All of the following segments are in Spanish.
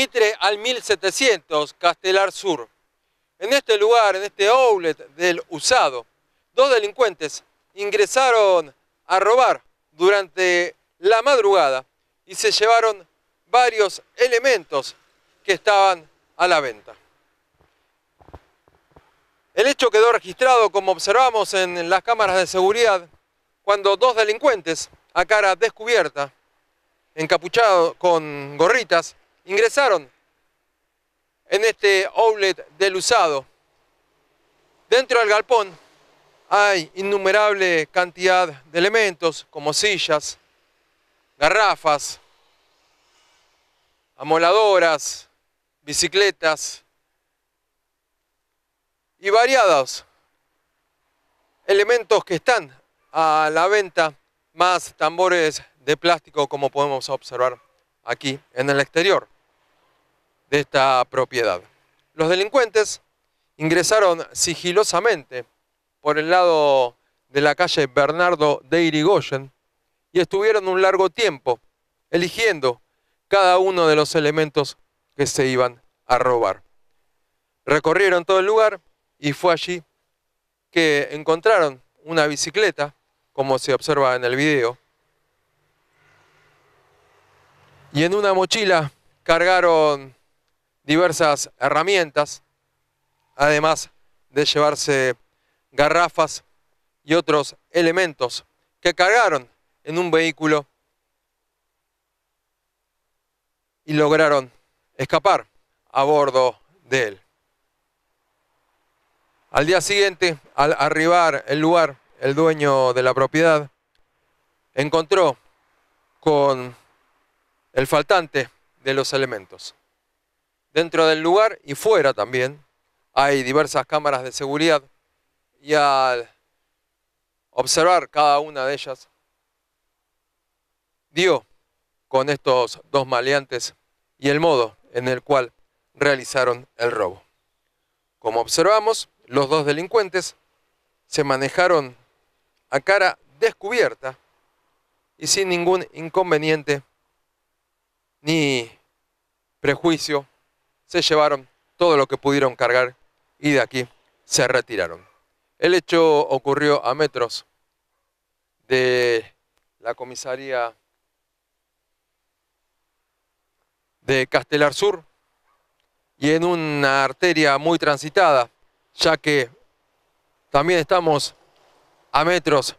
Mitre al 1700, Castelar Sur. En este lugar, en este outlet del usado, dos delincuentes ingresaron a robar durante la madrugada y se llevaron varios elementos que estaban a la venta. El hecho quedó registrado, como observamos en las cámaras de seguridad, cuando dos delincuentes, a cara descubierta, encapuchados con gorritas, ingresaron en este outlet del usado. Dentro del galpón hay innumerable cantidad de elementos como sillas, garrafas, amoladoras, bicicletas y variados elementos que están a la venta, más tambores de plástico como podemos observar aquí en el exterior de esta propiedad. Los delincuentes ingresaron sigilosamente por el lado de la calle Bernardo de Irigoyen y estuvieron un largo tiempo eligiendo cada uno de los elementos que se iban a robar. Recorrieron todo el lugar y fue allí que encontraron una bicicleta, como se observa en el video, y en una mochila cargaron diversas herramientas, además de llevarse garrafas y otros elementos que cargaron en un vehículo y lograron escapar a bordo de él. Al día siguiente, al arribar el lugar, el dueño de la propiedad encontró con el faltante de los elementos. Dentro del lugar y fuera también hay diversas cámaras de seguridad y al observar cada una de ellas, dio con estos dos maleantes y el modo en el cual realizaron el robo. Como observamos, los dos delincuentes se manejaron a cara descubierta y sin ningún inconveniente ni prejuicio se llevaron todo lo que pudieron cargar y de aquí se retiraron. El hecho ocurrió a metros de la comisaría de Castelar Sur y en una arteria muy transitada, ya que también estamos a metros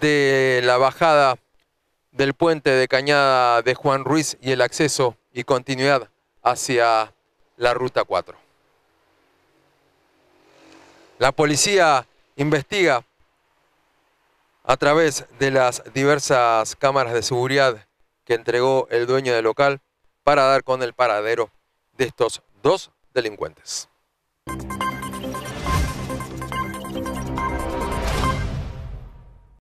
de la bajada del puente de Cañada de Juan Ruiz y el acceso y continuidad hacia la Ruta 4. La policía investiga a través de las diversas cámaras de seguridad que entregó el dueño del local para dar con el paradero de estos dos delincuentes.